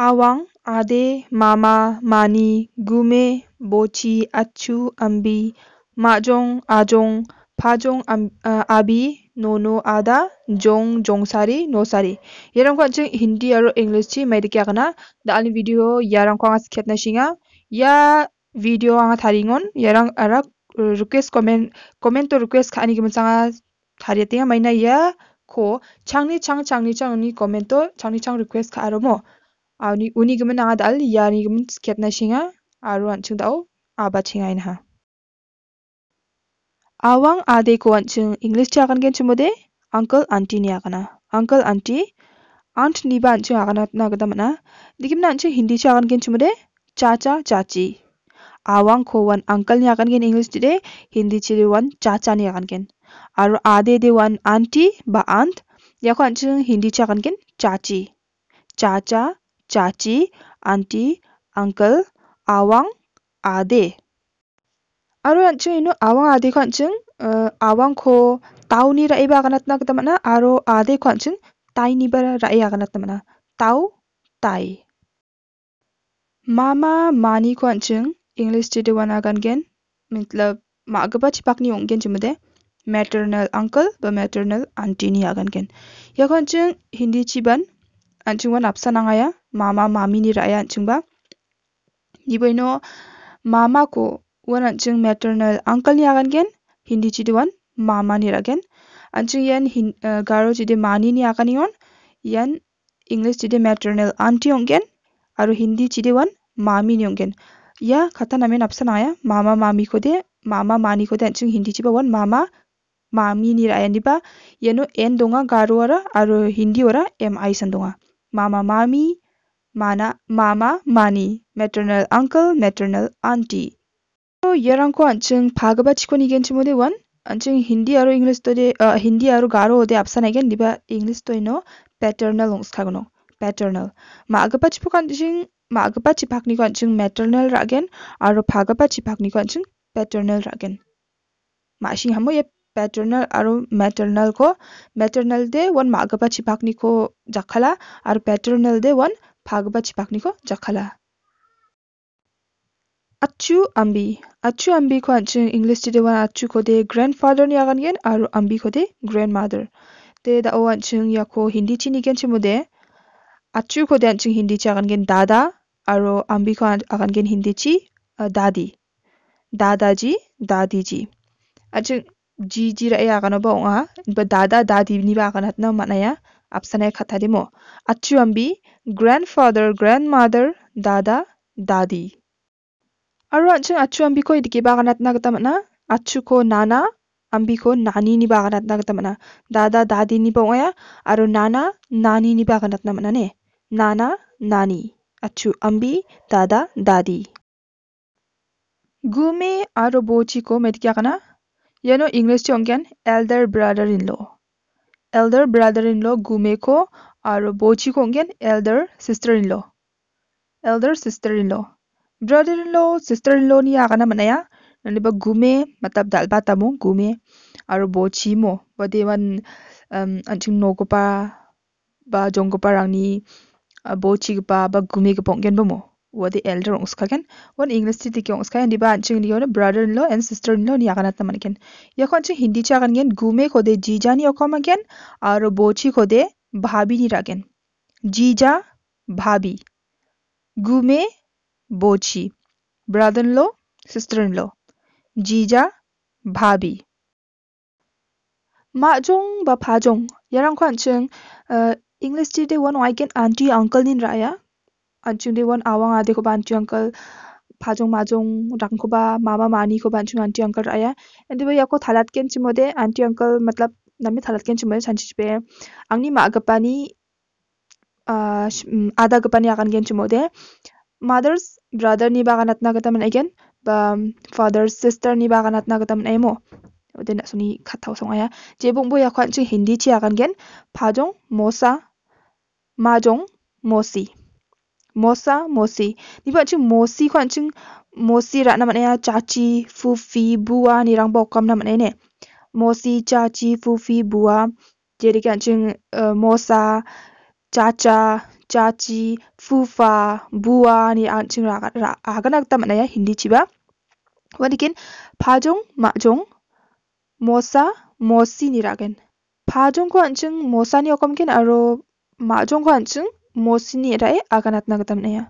아왕, 아데, 마마, 마니, 구메, 모치, 아추, 암비, 마종, 아종, 파종, 아비, 노노, 아다, 종, 종사리, 노사리. 예랑 관측 힌디 아로 잉글리시 메디케 아가나 다알린 비디오 야랑 광아 스켓나 싱아 야 비디오 앙아 다링온 야랑 아락 request comment comment to request khani gi msanga thari te maina ya ko changni chang changni changni comment to changni chang request kha aromo उनीगम आदल यागम खेटना आरोप आब छिंगाइन आवांग आदे को English आगन के चुमदे uncle aunty ने आगना uncle aunty aunt नि आगना दिगम हिंदी आगन के चुमदे चाचा चाची आवांग खो वन अंकल आगन गें इंग्लिश दे हिंदी चिरे वन चाचा ने आगन गें और आदे दे वन आंटी बा आंत या को हिंदी आगन गें चाची चाचा चाची auntie, uncle, awang, ade. Aro anchung inu awang ade ko anchung awang ko tau ni rai ba ganatna kita mana aro ade ko anchung tai ni ba rai ganatna mana tau tai. Mama mani ko anchung English jide wana gangen mitlab ma agaba chipak ni ongen jumude maternal uncle ba maternal auntie ni agan gen. Ya ko anchung Hindi chiban anchung wan apsa nangaya mama mami ni ra mamini rayan chungba dibaino mama ko wanan chung maternal uncle ni agan gen hindi chidiwan mama ni gen. ragen chung yan garo chide mani ni agan yon yan english chide maternal auntie gen, aru hindi chidiwan mami ni gen. ya khata name napsan ya, mama mami ko de mama mani ko de chung hindi chiba wan mama mami ni ra rayan diba yano n donga garo ara aru hindi ora m i san donga mama mami mana, mama, mani, maternal uncle, maternal auntie. So, yarangko anching bhagaba chikoni gen chimode wan, anching hindi aro english to de, uh, hindi aro garo ode apsan again, diba english to ino paternal ongs kagono. Paternal. Magaba chipo kanching, magaba chipakni kanching maternal ragen, aro bhagaba chipakni kanching paternal ragen. Maashing hamo ye paternal aro maternal ko, maternal de one magaba chipakni ko jakhala, aro paternal de one ভাগবা চিপাকনিক জখালা আচু Ambee আচু Ambee খুব English টি দেওয়া আচু খোদে grain grandfather নি আগান গেন আর আম্বি খোদে grandmother তে দা ও আচুং ইয়াকো হিন্দি চি নিগেন চিমুদে আচু খোদে আচুং হিন্দি চি আগান গেন দাদা আর আম্বি খো আগান গেন হিন্দি চি দাদি দাদাজি দাদিজি আচু জি জি রে আগানো বা দাদা দাদি আগান হাত ऑप्शन है खथारिमो अच्चू अम्बी ग्रैंडफादर ग्रैंडमदर दादा दादी और अच्छा अच्चू अम्बी को इधके बागानत नगतमना अच्चू को नाना अम्बी को नानी नि बागानत नगतमना दादा दादी नि बोया और नाना नानी नि बागानत नमना ने नाना नानी अच्चू अम्बी दादा दादी गुमे और बोची को मेद क्या करना इंग्लिश चोंगन elder brother in law Elder brother-in-law Gumeko are Bochi-kongen elder sister-in-law. Elder sister-in-law. Brother-in-law, sister-in-law ni ka manaya nani ba gume, matabdal bata mo, gume. Aro bochi mo. Wadi wan um, anching no ba jong ko ni uh, bochi ka ba gume ka ponggen ba mo. were the elder ongskaken one english ti tikyo ongska and diba anching ni brother in law and sister in law ni aganat namanken yakon chi hindi cha gangen gume khode jija ni okomaken aro bochi khode bhabi ni ragen jija bhabi gume bochi brother in law sister in law jija bhabi ma jong ba pha jong yarang kwan chung english ti de one I can auntie uncle nin raya anchung dewan awang ade ko bantu uncle phajong majong rangkhoba mama mani ko bantu aunty uncle aya and ba aku thalat ken chimode aunty uncle matlab nami thalat ken chimode sanchi pe angni ma agapani ada agapani akan ken chimode mothers brother ni bagan atna gataman again ba fathers sister ni bagan atna gataman emo oden suni khathau song aya jebong bo yakwan chi hindi chi akan gen phajong mosa majong mosi Mosa, Mosi. Ni buat chung Mosi kuan chung Mosi rak nama ya Caci, Fufi, Bua ni rang bokam nama ni. Mosi, Caci, Fufi, Bua. Jadi kan chung uh, Mosa, Caca, Caci, Fufa, Bua ni an chung rak rak aganak nama ya Hindi ciba. Wadikin Pajong, Majong, Mosa, Mosi ni ragen. Pajong kuan chung Mosa ni okom kin aro Majong kuan chung Mosini rai akan atna kata mane ya.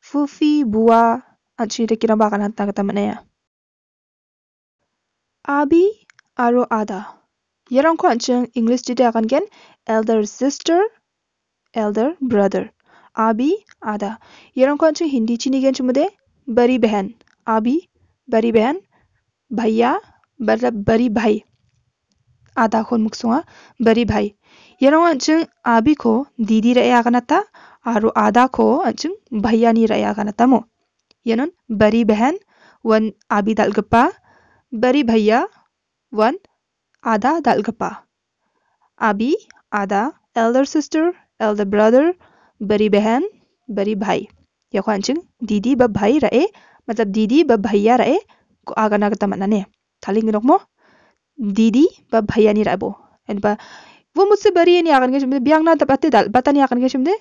Fufi bua achi de kiramba akan atna kata mane ya. Abi aro ada. Yerang ko anchung English jide akan gen elder sister, elder brother. Abi ada. Yerang ko anchung Hindi chini gen chumude बड़ी बहन आबी बड़ी बहन भैया मतलब बड़ी भाई आधा खोन मुक्सुआ बड़ी भाई iano an·ching abiko didi ra·e aganata aro adako an·ching baiani ra·e aganatamo ianon bari behen uan abi dal·gipa bari baia uan ada dal·gipa abi ada elder sister elder brother बड़ी बहन बड़ी भाई यखो अंचिंग दीदी ब भाई रहे मतलब दीदी ब भैया रहे को आगा नागता मनाने थालिंग रखमो दीदी ब भैया नहीं रहबो एन ब Bu akan bariyen yag'inga jumdi. Bianglan tap atte dal akan yag'inga jumdi.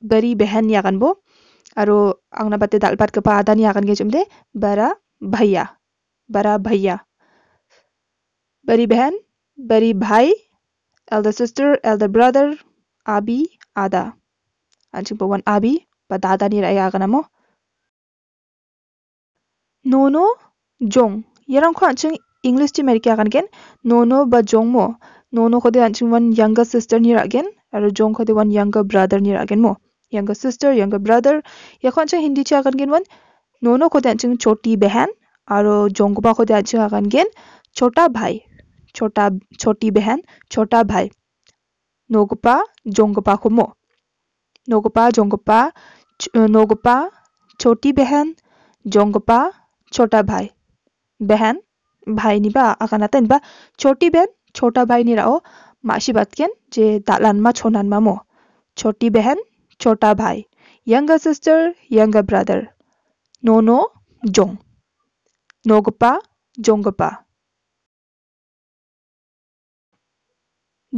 Bari behan bo bu. ang na batte dal bat kepa akan yag'inga jumdi. Bara bahia Bara bahia Bari behen, bari bhai, elder sister, elder brother, abi, ada. Anjing wan abi, pada ada ni raya akan mo. Nono, jong. Yerang kwa anjing English ti meri kya kan gen nono ba jongmo nono khode anching one younger sister ni ragen aro jong khode one younger brother ni ragen mo younger sister younger brother yakhon cha hindi cha kan gen one nono khode anching choti behan aro jong ba khode anching kan gen chota bhai छोटा छोटी बहन छोटा भाई नोगपा जोंगपा खुमो नोगपा जोंगपा नोगपा छोटी बहन जोंगपा छोटा भाई बहन भाई निबा आगान नातेन छोटी बहन छोटा भाई निराओ मासी बात केन जे दालान मा छोनान मा मो छोटी बहन छोटा भाई younger sister, younger brother. नो no jong. Nogopa jongopa.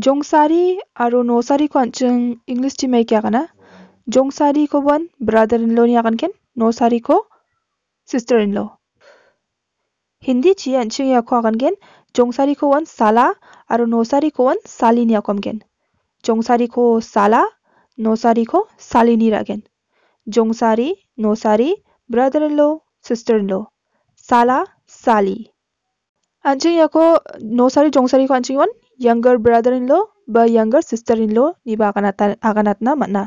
जोंसारी आरो नोसारी को अंचन इंग्लिश टी में क्या करना जोंसारी को वन ब्रदर इन लो नहीं आकन केन नोसारी को sister in law 힌디치엔 칭여 코건겐 종사리코원 살라 아로 노사리코원 살리니아 컴겐 종사리코 살라 노사리코 sari 종사리 노사리 brother in law sister in law sala sali anjing ya sari jong sari ko anjing wan younger brother in law ba younger sister in law ni ba akanat na, mana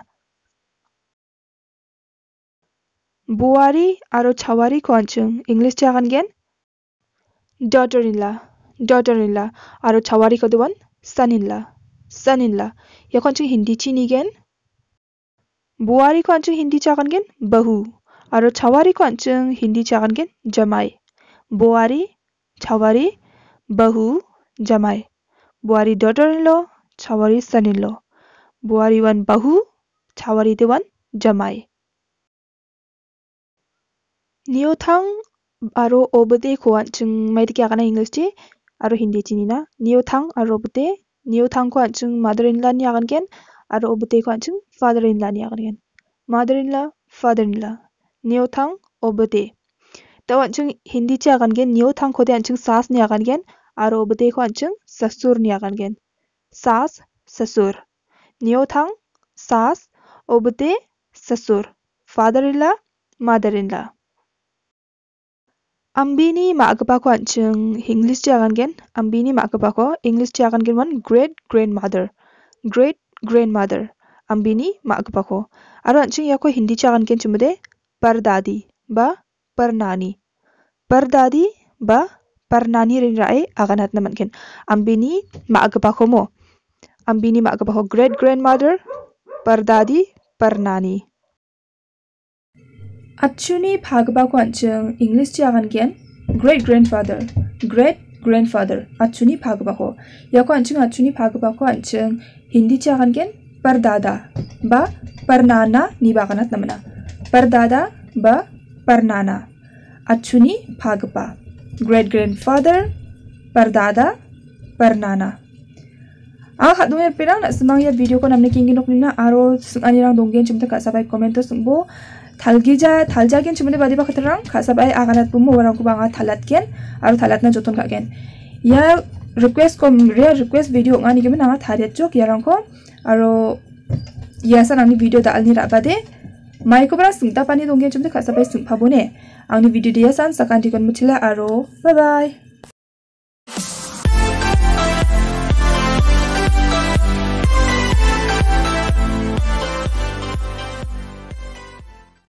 बुआरी आरो छावारी को English English चागन gen. daughter in law, daughter in law. Aro chawari ko dewan son in law, son in law. Yakon chung Hindi chini gen. Buari kon chung Hindi chakan gen bahu. Aro chawari kon chung Hindi chakan gen jamai. Buari, chawari, bahu, jamai. Buari daughter in law, chawari son in law. Buari wan bahu, chawari dewan jamai. Niotang aro obode ko an·ching maidike akana english-chi aro hindi-chinina niotang aro obode niotangko an·ching mother-in-law ni agangen aro obodeko an·ching father-in-law ni agangen mother-in-law father-in-law niotang obode dao an·ching hindi-chi agangen niotangkode an·ching sas ni agangen aro obodeko an·ching sasur ni agangen sas sasur niotang sas obode sasur father-in-law mother-in-law Ambini ma agapa ko English jagan gen ambini ma agapa ko English jagan gen one great grandmother great grandmother ambini ma agapa ko aro ancheng yako Hindi jagan gen chumude pardadi ba parnani pardadi ba parnani rin rae aganat naman gen ambini ma agapa ko mo ambini ma agapa ko great grandmother pardadi parnani आच्चुनी भागवाकोन English जगान गन great grandfather great grandfather आच्चुनी भागवाको यको अनचिंग आच्चुनी भागवाको अनचिंग हिंदी जगान gun परदादा बा परनाना निबागनत नमना परदादा बा परनाना आच्चुनी भागपा ग्रेट ग्रैंडफादर परदादा परनाना आ खदुमे पिरा नसमंग या वीडियो को नमने किंगिनोक निना आरो सुंगानि रंग दोंगेन चमता का सबाय कमेंट तो सुंगबो থালগিজা থালজা কেন চুমনে বাদিবা খাতে রং খাসা বাই আগানাত বুম ওরং কো বাঙা থালাত কেন আর থালাত না যতন খাগেন ইয়া রিকুয়েস্ট কম রে রিকুয়েস্ট ভিডিও গা নিগে না থারে চোক ইয়া রং কো আর ইয়া সান আমি ভিডিও দাল নি রাবাদে মাইকো বরা সুংতা পানি দংগে চুমতে খাসা বাই সুম ফাবোনে আমি ভিডিও দিয়া সান সাকান্তি কন বাই বাই